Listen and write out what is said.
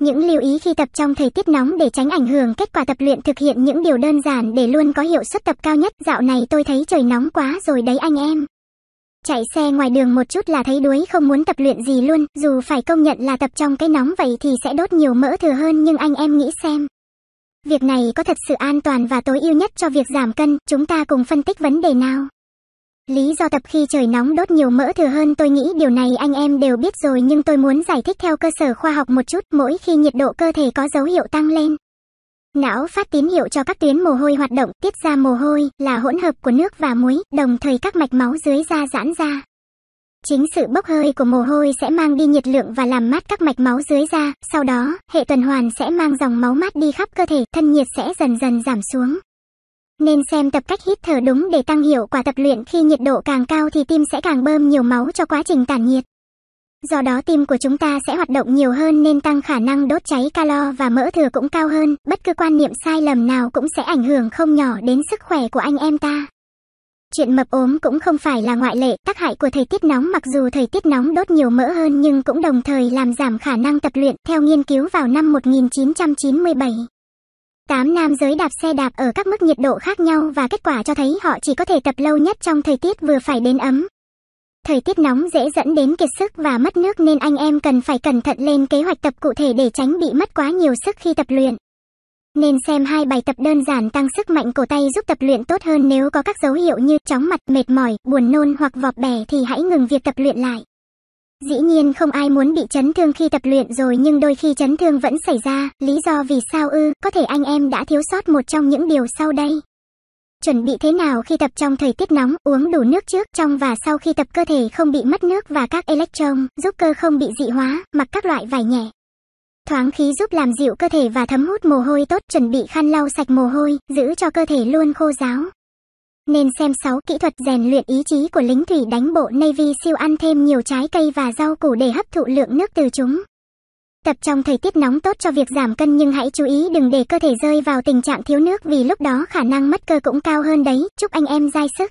Những lưu ý khi tập trong thời tiết nóng để tránh ảnh hưởng kết quả tập luyện thực hiện những điều đơn giản để luôn có hiệu suất tập cao nhất. Dạo này tôi thấy trời nóng quá rồi đấy anh em. Chạy xe ngoài đường một chút là thấy đuối không muốn tập luyện gì luôn, dù phải công nhận là tập trong cái nóng vậy thì sẽ đốt nhiều mỡ thừa hơn nhưng anh em nghĩ xem. Việc này có thật sự an toàn và tối ưu nhất cho việc giảm cân, chúng ta cùng phân tích vấn đề nào. Lý do tập khi trời nóng đốt nhiều mỡ thừa hơn tôi nghĩ điều này anh em đều biết rồi nhưng tôi muốn giải thích theo cơ sở khoa học một chút mỗi khi nhiệt độ cơ thể có dấu hiệu tăng lên. Não phát tín hiệu cho các tuyến mồ hôi hoạt động, tiết ra mồ hôi là hỗn hợp của nước và muối, đồng thời các mạch máu dưới da giãn ra. Chính sự bốc hơi của mồ hôi sẽ mang đi nhiệt lượng và làm mát các mạch máu dưới da, sau đó, hệ tuần hoàn sẽ mang dòng máu mát đi khắp cơ thể, thân nhiệt sẽ dần dần giảm xuống nên xem tập cách hít thở đúng để tăng hiệu quả tập luyện khi nhiệt độ càng cao thì tim sẽ càng bơm nhiều máu cho quá trình tản nhiệt. Do đó tim của chúng ta sẽ hoạt động nhiều hơn nên tăng khả năng đốt cháy calo và mỡ thừa cũng cao hơn, bất cứ quan niệm sai lầm nào cũng sẽ ảnh hưởng không nhỏ đến sức khỏe của anh em ta. Chuyện mập ốm cũng không phải là ngoại lệ, tác hại của thời tiết nóng mặc dù thời tiết nóng đốt nhiều mỡ hơn nhưng cũng đồng thời làm giảm khả năng tập luyện, theo nghiên cứu vào năm 1997. 8 nam giới đạp xe đạp ở các mức nhiệt độ khác nhau và kết quả cho thấy họ chỉ có thể tập lâu nhất trong thời tiết vừa phải đến ấm. Thời tiết nóng dễ dẫn đến kiệt sức và mất nước nên anh em cần phải cẩn thận lên kế hoạch tập cụ thể để tránh bị mất quá nhiều sức khi tập luyện. Nên xem hai bài tập đơn giản tăng sức mạnh cổ tay giúp tập luyện tốt hơn nếu có các dấu hiệu như chóng mặt, mệt mỏi, buồn nôn hoặc vọt bè thì hãy ngừng việc tập luyện lại. Dĩ nhiên không ai muốn bị chấn thương khi tập luyện rồi nhưng đôi khi chấn thương vẫn xảy ra, lý do vì sao ư, có thể anh em đã thiếu sót một trong những điều sau đây. Chuẩn bị thế nào khi tập trong thời tiết nóng, uống đủ nước trước, trong và sau khi tập cơ thể không bị mất nước và các electron, giúp cơ không bị dị hóa, mặc các loại vải nhẹ. Thoáng khí giúp làm dịu cơ thể và thấm hút mồ hôi tốt, chuẩn bị khăn lau sạch mồ hôi, giữ cho cơ thể luôn khô ráo nên xem 6 kỹ thuật rèn luyện ý chí của lính thủy đánh bộ Navy siêu ăn thêm nhiều trái cây và rau củ để hấp thụ lượng nước từ chúng. Tập trong thời tiết nóng tốt cho việc giảm cân nhưng hãy chú ý đừng để cơ thể rơi vào tình trạng thiếu nước vì lúc đó khả năng mất cơ cũng cao hơn đấy. Chúc anh em dai sức!